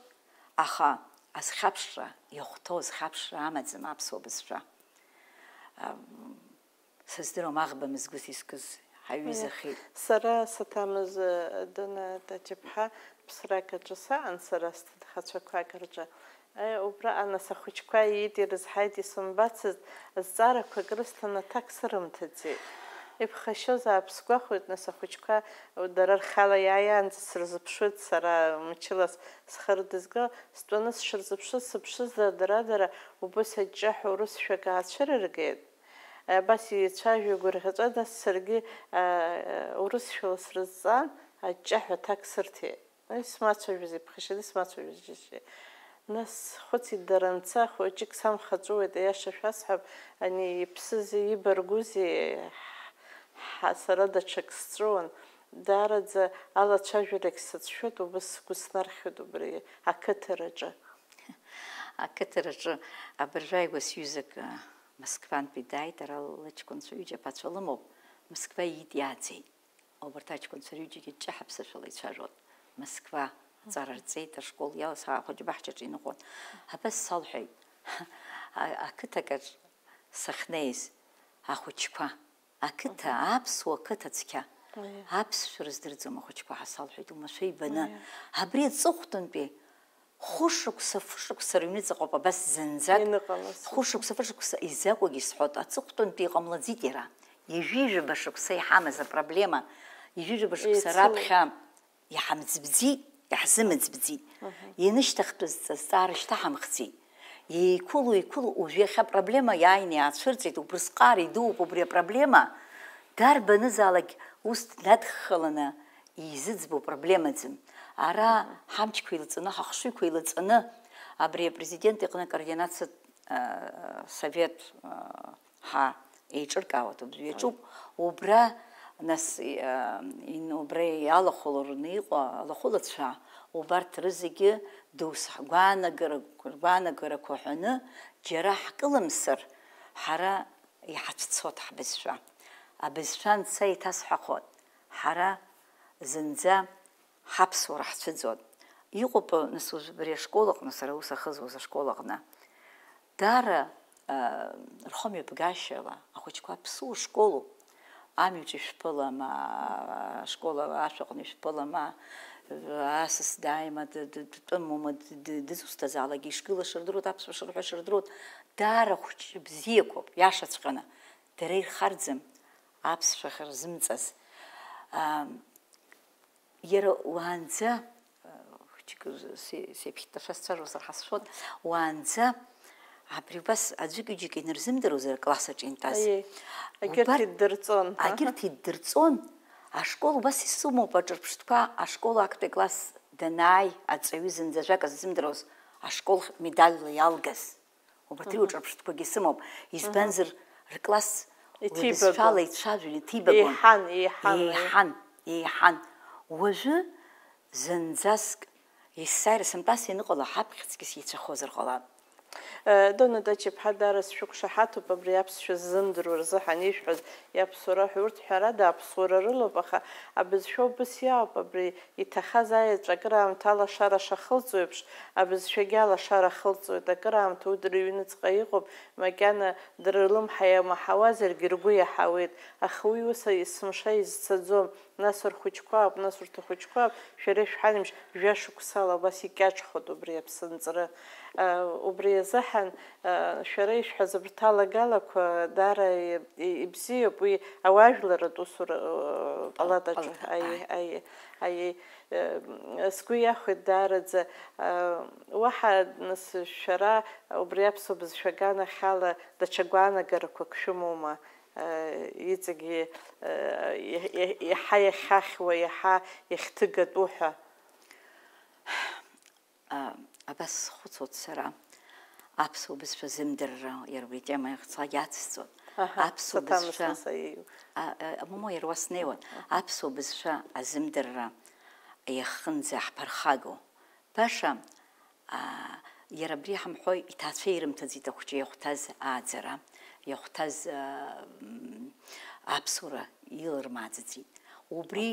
B: ახა ას ხაფშრა იოხთოს ხაფშრა ამაზე
A: აფსობსრა სესტრო მაღბმის გუსისკის ჰაიზახი სარა სათამზ დონა დაჭფა ფსრაკა ჯსა ანსრასთ ხაჩაკა კარჯა აი უბრა ანასა ხუჩკა იდირს ჰაიდი სუმბაც ზარა ქგრსთანა ტაქსრმთძი ეფხეშო ზაფს გვახვედნა საფუჩქა და რა ხალა იაიანც სრზფშვეც რა მჩილას სხრდესგა სტონას შრზფშვეც სფშვეც და რა და რა უბოსეჭა ჰურუს შეგაცრერგეთ აბასი ჩაჟი გურხაცა და სერგი რუს შოსრზა აჭა თაქსრთი ეს მაცოჟი ფხეშელი მაცოჟი ჯიში нас хоть дранца хоть ик сам хацует я шашас хаб они псзи и баргузи сара даҽа сҵәуан ала алацәажәарагь сацәшәоит убас сгәы снархьуеит убри а ақыҭараҿы абыржәааигәа
B: сҩызак э, москвантәи дааит ара лыҷкәынцәа ҩыџьа аԥацәа лымоуп москва иит иааӡеит убарҭ аҷкәынцәа рҩыџьагьы ҿаҳаԥсашәала ицәажәон москва аҵара рҵеит ашкол иалс ахәыҷбаҳчаҿ иныҟәон абас салҳәеит ақыҭакаҿ сахьнеиз ахәыҷқәа акыҭа аԥсуа ақыҭацқьа аԥсшәара здырӡом ахәыҷқәа ҳасалҳәеит умашәа ибаны абри аҵыхәтәантәи хәышықәса фышықәса рыҩныҵаҟоуп абас зынӡак хәышықәса фышықәса изакәагьы сҳәот аҵыхәтәантәи иҟамлаӡит иара ижәижәба шықәса иҳамаз апроблема ижәижәба шықәса раԥхьа иҳамӡбӡит иаҳзымӡбӡит инышьҭахтәыз азҵаара шьҭаҳамхӡеит еиқәыло еиқәыло уажәы иахьа апроблема иааины иаацәырҵит убри идууп убри апроблема дарбанызаалак ус днадххаланы изыӡбо проблемаӡам ара ҳамчқәа еилаҵаны ҳахшыҩқәа еилаҵаны абри апрезидент иҟны координациа э, совет э, ҳа еиҿыркаауеит убри иаҿуп убра нас э, убра алахәылацәа убарҭ дус ҳгәаанагара ргәаанагарақәа ҳәаны џьара ҳкылымсыр ҳара иҳацәцот ҳбызшәа абызшәа анца ҳақот, ҳара зынӡа ҳаԥсуара ҳцәыӡот Иқуп нас убри ашкол аҟны сара ус ахызуаз ашкол аҟны дара э, рхомҩаԥгашьала ахәыҷқәа псу школу амҩаҿ ишәԥылама ашкол ашәаҟны ишәԥылама أسس دائما تتأمم دزوستز على جيش قل شردروت أبس بشرح شردروت яша خوش بزيكو ياشت خنا ترير خرزم أبس بشرح زمتز يرى وانزا سيبحت فستر وزر حصفون وانزا абри убас аӡәык ҩыџьак инырзымдыруазар აშკოლობას ის მოპაჭრფს თქვა აშკოლა აქტე კლას დნაი აწევი ზინძაჟა კაზიმ დროს აშკოლ მედალი ალგეს უბრალოდ უჭრფს თქვა გისმობ ის ბენზერ რკლას
A: ტიბა ფალე
B: ჩაჟული ტიბა გონ
A: ეჰან ეჰან
B: ეჰან ეჰან უჟი ზინძასკ
A: ის საერთოდ სამტასი ნიყოლა ჰაფხიც კი შეიძლება ხოზერ ყოლა Донат ачыԥҳа шәықәшаҳаҭуп абри аԥсшәа ззымдыруа рзы ҳанишәҳәаз иаԥсуара ҳәа урҭ ҳәарада аԥсуара рылоуп, аха абызшәа убыс иаауп абри иҭахаз аеҵәа акыраамҭа алашара шахылҵуа еиԥш абызшәагьы алашара хылҵуеит акыраамҭа уи дырҩныҵҟа иҟоуп макьана дара лымҳа иамаҳауазаргьы ргәы иаҳауеит аха уи ус есымша изцаӡом нас рхәыҷқәаап нас урҭ ахәыҷқәаап шәара ишәҳадымш жәа шықәсала абас икьаҿхот убри аԥсынҵры убри азыҳан шәара ишҳәазыбрҭалагалақәа дара ибзиоуп уи ауаажәларратә усура палатаҿы аи сгәы иахоит даараӡа уаҳа нас шәара убри аԥсуа бызшәа аганахь ала даҽа гәаанагарақәак шәымоума иҵегьы иаҳа иахьахьуа иаҳа иахьҭыгатәу ҳәа
B: აბას ხუცოცრა აბსობის ზემდერა ერვიჭა მეხცა ჯაცო აბსობისა ა მომო ერვასნეო აბსობისა ზემდერა ეხნზე აფარხაგო ფაშა ა ერაბრი ხამხოი იტაცირიმ თძიტა ხუჭი ხთაზ აძრა ხთაზ აბსურა იორმაძიცი უბრი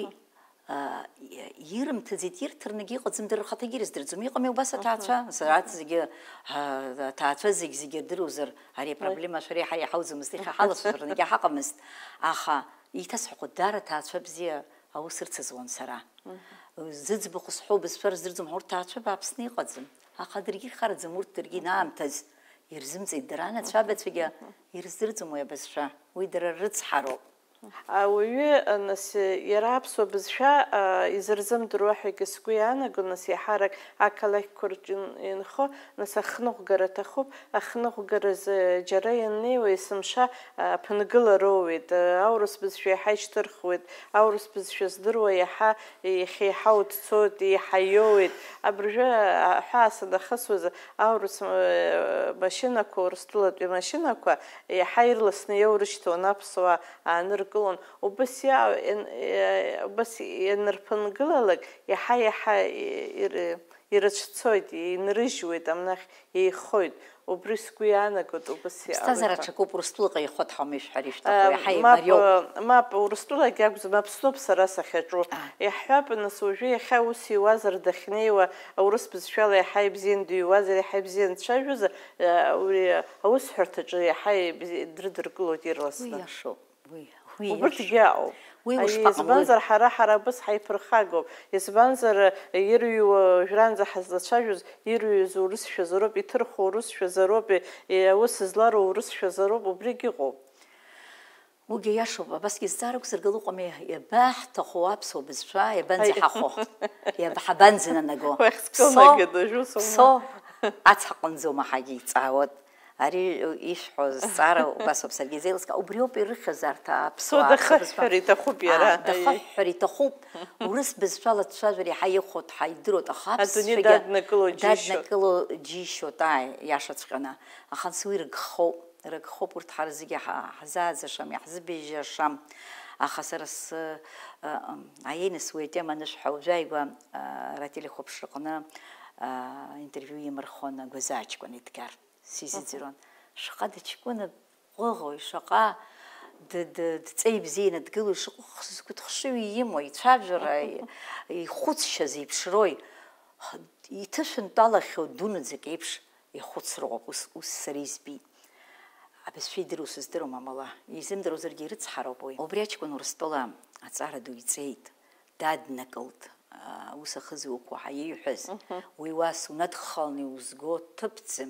B: ირმთ ზიტირ თრნიგი ყოძმდერ ხათიგირის დერძუმ იყო მე უბასა თაცა სადაც იგი თაცა ზიგზიგერდი უზერ არი პრობლემა შორი ხაი ხავზმსტი ხალოს თრნიგი ხაყმს ახა იტას ხო დარა თაცა ბზია აუსერცეს ვონ სარა ზიძბუხს ხო ბსფერ ზირძუმ ხორ თაცა ბაბსნი ყოძმ ახა დრიგი ხარ ზმურ დრიგი ნამთაც ერზმწი დრანა ჩაბეთ
A: ვიგი ერზდრძუმ უებსშა უიდრ რცხარო ауаҩы э, нас э, иара аԥсуа бызшәа э, изырзымдыруа ҳәагьы сгәы иаанагон нас иаҳарак ақалақьқәа инхо нас ахныҟәгара аҭахуп ахныҟәгаразы џьара ианнеиуа есымша ԥынгылароуеит аурыс бызшәа иаҳа ишьҭырхуеит аурыс бызшәа здыруа иаҳа иахьа иаҳау дцоит иаҳа иоуеит абыржәы ҳәа садахысуаз аурыс машинақәа урыстәылатәи машинақәа иаҳа ирласны иоурышьҭуан gılın. O bas ya bas yenirpıngılalık ya ha ya ha ирацәцоит, инрыжьуеит, амнахь еихоит. Убри сгәы иаанагоит, убас Ԥсҭазаарацәак ауп Урыстәылаҟа ихәаҭ ҳамишәҳәар ишәҭаху, иаҳа имариоуп. Мап, Урыстәылагь акәӡам, аԥсноуп сара сахьаҿу. Иаҳҳәап, нас уажәы иахьа ус иуазар дахьнеиуа, аурыс бызшәала иаҳа ибзиан дыҩуазар, иаҳа ибзиан дцәажәозар, уи аусҳәарҭаҿы иаҳа дрыдыркылоит ирласны. Уи иашоуп, уи queer. Убертгяо. We wish to manzar hara hara bas hayfurkhago. Is manzar uh, yiru jranza uh, hazlachajuz yiru zurus shazarob itir khurus shazarob us uh, sizlar urus shazarob ubrigigo.
B: Уге яшоба, баски зарук сыргылу қоме ябах тахуап со бизша, ябанзи хахо. Яб хабанзина наго. Со. Со. Ацхақын зума хаги цаот. არის ის ხო წარა უბასობს ეგიზელსკა უბრიო პირხეზართა აბსოლუტურად ხარი და
A: ხუბი არა და
B: ხარი და ხუბ ურის ბესვალა ცაზვერი ჰაი ხოთ ჰაი დრო და ხაბს ფეგა ადუნი და ნეკლო ჯიშო და ნეკლო ჯიშო და იაშაც ხანა ახან სვირ ხო რაკ ხო პურთ ხარზიგე ჰაზაზე შამი ჰაზბი ჯაშამ ახასერს აიენ სვეტე მანეშ ხო ჯაიგვა რატილი ხო ფშრყნა ინტერვიუ იმრხონა გვზაჩკონი თქარ სიზიძრონ შყა და ჩიკუნა ღოღოი შყა დ წეიბზინა დგილო შყა ხსკუთხშივი იმოი ჩავჟრაი ი ხუც შეზიფშროი იტაშენ დალახო დუნძი გიფშ ი ხუც როყოს უსრიზბი აბეს ფიდრუსის დრო მამალა იზემ დროზერგი რცხარობოი ობრიაჩკუნ რსტოლა აცარა დუი წეით დადნაკლთ უსახზი უკუ ჰაიუჰეს ვი ვას უნათხალნი უსგო თფცემ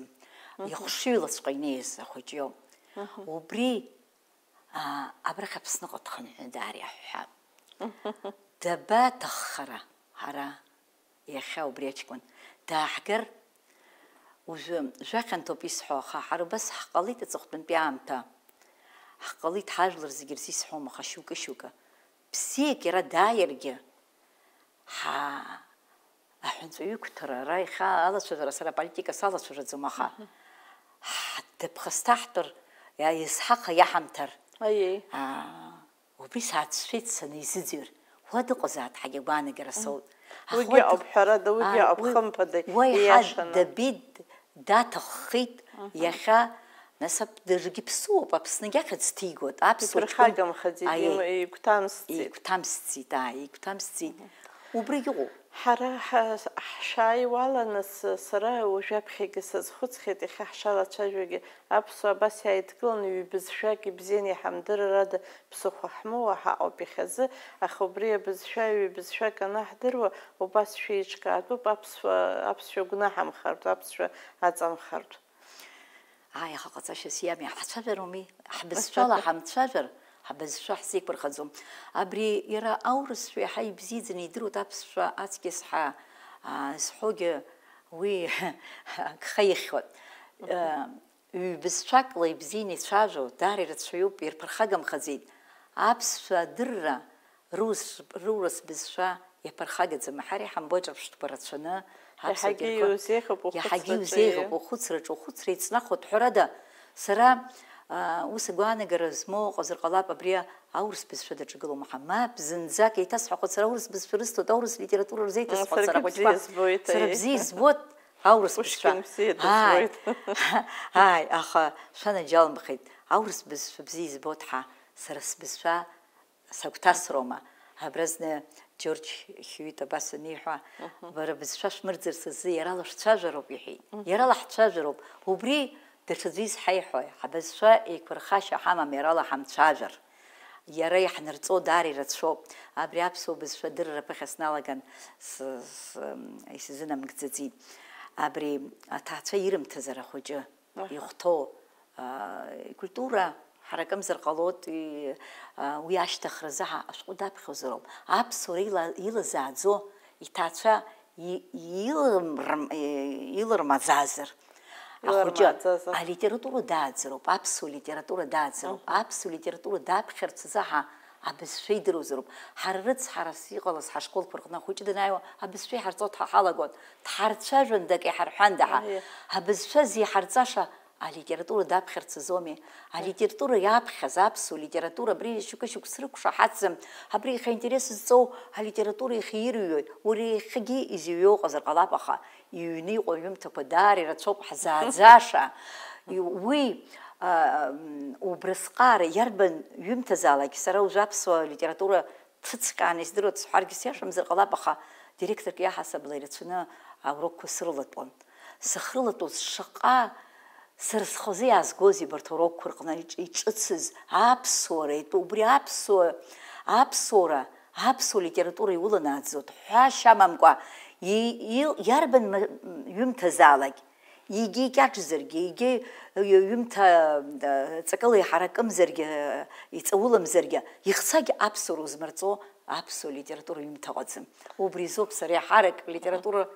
B: иахшиилаҵәҟьа инеиз ахәыҷы иоуп убри абрахь аԥсныҟа дхынҳәны даариаҳәҳәап дабаҭаххара ҳара иахьа убри аҷкәын дааҳгар уажәы жәахьанҭоуп исҳәо аха ҳара убас ҳҟалит аҵыхәтәантәи аамҭа ҳҟалит ҳажәлар зегьы рзы исҳәом аха шьукы шьукы бзиак иара дааиргьы ҳа аҳәынҵәаҩы қәҭара ара иахьа алацәажәара сара политика салацәажәаӡом аха დაფხსთაჰტურ ია ისჰაყა იაჰამთარ აი აა უბისაცვიცნი ზიძიურ ვადიყოზათ ჰაგიგვანიგრასოუ ვიგი აბჰარა და ვიგი აბხამფადე ვიაშანა დაბიდ დათხით ეხა ნასაბ დერგი ფსუო პაპსნიგა ხეცთიგოთ აბსურდ ხაგამ ხაძი იმ
A: იქთამსცი იქთამსცი და იქთამსცი უბრიგიო хара шай валанас сара уже пхигсас хуцхети хашала чажвиги абсо баси айтклон юбзшаки бзени хамдырад псухахму ва хаобихаз ахобри бзшави бзшака нахдыр ва бас шичка ту пабс абс шугна хам хард абс ша азам хард ай хагаца шесия
B: ми хасаверуми хабс шала хамд шажар აბაზ შაჰსიკ ბრხაზომ აბრი ირა აურს ფი ჰაი ბზიძნი დრუ დაფშა ასკეს ჰა სჰუგე ვი ხეიხოთ უბს ჩაკლი ბზინი ჩაჟო დარი რცუ პირ ბრხაგამ ხაზი აფსა დრა რუს რურს ბზშა ე ბრხაგე ზმ ჰარი ჰამბოჯა ფშტ ბრცნა ჰაგი უზეხო ბუხუც რჭო ხუც რიცნა ხოთ ჰრადა სრა ус игәаанагара змоу ҟазар ҟалап абри аурыс бызшәа даҿагылоу мап зынӡак еиҭасҳәахот сара аурыс бызшәа рысҭоит аурыс литература рзеиҭасхот сара хәыҷқәа сара бзиа избот аурыс бызшәа ааи аха шәанаџьалымхеит аурыс бызшәа бзиа избот ҳа сара сбызшәа сагәҭасроума абра зны џьорџь хьҩит абас аниҳәа бара бызшәа шәмырӡырц азы иарала шәцәажәароуп иҳәеит Иара ҳцәажәароуп убри дэрцэзис хайхой хабасва икурхаша хама мирала хамцажар яра яхнырцо дари рацо абри апсо бисва дырра пахасналаган с исизинам гцэзи абри атаца ирымтэзара хожа юхто культура харакам зэрқалот и уяшта хрызаха ашқуда пхозром абсурила илзадзо итаца илрм илрмазазер ახოჯა ა ლიტერატურა დააძროპ აბსოლუტ ლიტერატურა დააძროპ აბსოლუტ ლიტერატურა დააფხერც ზაჰა აბესვი დროზროპ ჰარრც ჰარასი ყოლას ჰაშკოლ ფურყნა ხუჭდნაი აბესვი ჰარცო თაჰალაგოთ თარცა ჟონდაკი ჰარჰანდა აბესვი ზი ჰარცაშა ა ლიტერატურა დააფხერც ზომი ა ლიტერატურა იაფხაზ აბსოლუტ ლიტერატურა ბრი შუკა შუკ სრკუშა ჰაცემ აბრი ხა ინტერესი ზო ა ლიტერატურა ხირიო ორი ხიგი იზიო ყაზარ ყალაფა иҩныҟа аҩымҭақәа даара ирацәоуп ҳзааӡаша уи убрысҟара иарбан ҩымҭазаалак сара узә аԥсуа литература ҭыцҟьаан издыруа ҳаргьы сиашамзар ҟалап аха директорк иаҳасабла ирацәаны аурокқәа срылатәуан сахрылатәоз шаҟа сара схазы иаазгозеи барҭ аурокқәа рҟны иҿыцыз аԥсуара итәы убри аԥсуа аԥсуара аԥсуа литература иуланааӡоит ҳәашьа амамкәа ярбын юмта залак იგი კაც ზერგი იგი იუმთა წკლი ხარაკმ ზერგი იწულმ ზერგი იხსაგი აბსურუ ზმრწო აბსო ლიტერატურა იუმთა ყაცემ უბრიზობს რე ხარაკ ლიტერატურა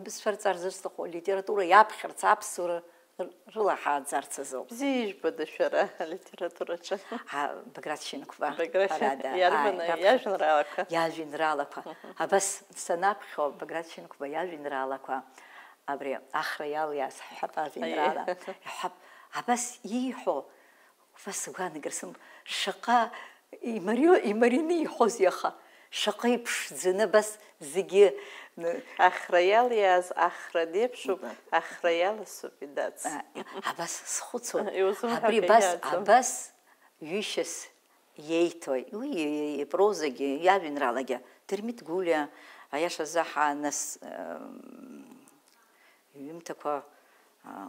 B: აბსფერ წარზეს ხო ლიტერატურა იაფხერც აბსურა რულაა ძარცაზო. ზიჟ ბოდშარა ლიტერატურაჩა. ა ბგრაჩინკვა.
A: ბგრაჩინკვა. იარბანა
B: იაჟინრალაკა. იაჟინრალაკა. ა بس სანაფხო ბგრაჩინკვა იაჟინრალაკა. აბრე ახრიალიას ჰაპაზინრალა. ჰაპ ა بس იჰო. ფას გან გრესმ შყა იმრიო იმრინი იხოზიახა.
A: შყიფშ ძნებას ზიგი ახრეალიას ახრედიებშუ ახრეალსუპიდაც აბას ხუცო აბრიბას აბას
B: უიშეს ეითოი უი პროზეგი იავინრალაგე დერმიტ გულია აიაშა ზაჰა ნას იმ თქვა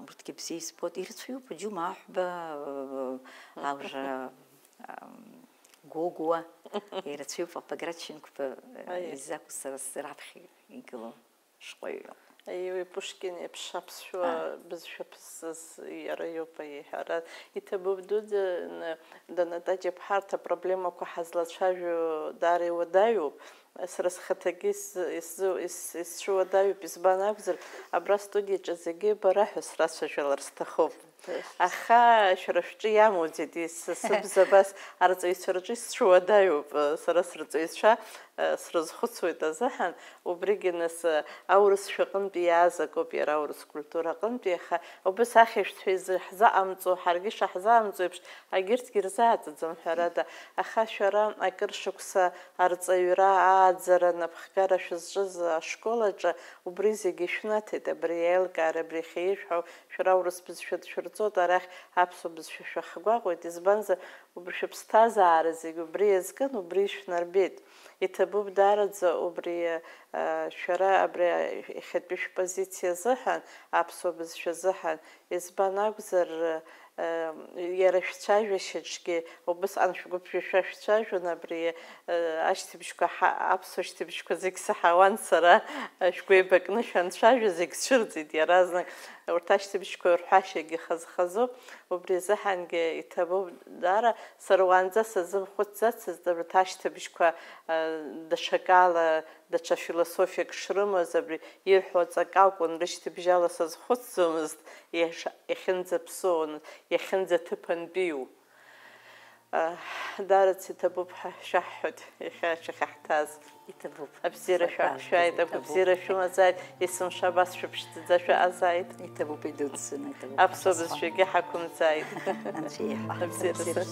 B: ბრტკი ფსის პოტ ირცვიო ბჯუმა ჰბა აუჟა გოგო ირცვიო
A: პაპაგრაჩინკ პ ზაკუსას რაფხი იგლო შყვილო აი პუშკინი ფშაფშვა ბზშაფსს იარიოპა იხარა ითებობდუ და ნატაჯე ფარტა პრობლემა ქო ჰაზლაშაჟო დარიო დაიო სრას ხეთეგის ის ის ის შუა დაიო ბზბანაგზრ აბრა სტუდია ჩაზეგე ბარა სრას შელარს თხობ ახა შროშჭი ამოძიდის სუბზებას არწის შროშჭი შუა დაიო სრას რწისშა срызхуцуйда захан убригинес аурус шыгынди язакоп яра аурус культура кынди ха оба сахиш твиз хза амцу харги шахза амцуш агирт гирзат зам харада аха шара акир шукса арцаюра азара напхкара шызжыз школача убризиги шнате да бриел кара брихиш хо шара аурус биз шут шурцо тарах апсу биз шушу хгва гойт избанза убришпстаза арзиг убризкан убришнарбит ითებუბ დარაძა უბრი э, შერა აბრე ხეთბიშ პოზიციაზე ხან აბსობის შეზე ხან ეს ბანაგზერ э, ერეშჩაჟეშჩკი უბს ანშგუფშეშჩაჟონაბრი э, აშტიბიშკა აბსოშტიბიშკა ზიქსა ჰავანსარა შგუებეკნიშან შაჟეზიქშრძიდი რაზნაკ ortaşta bişkör haşegi xazxazu ubri zahange itabu dara sarwanza sazım xutza sizda ortaşta bişkwa da şakala даҽа философиак шрымаз абри ирҳәоз ак акәын рышьҭыбжьала сазхәыцӡомызт иахьынӡаԥсуун иахьынӡаҭыԥантәиу э, дарац иҭабуп ҳа шаҳҳәоит иахьа шахьаҳҭаз итбуп абзира шәаԥшәа итбуп абзира шәымазааит есымша абас шәыԥшӡа азааит итбуп идуцын абсолютно шәагьы ҳақәымҵааит абзира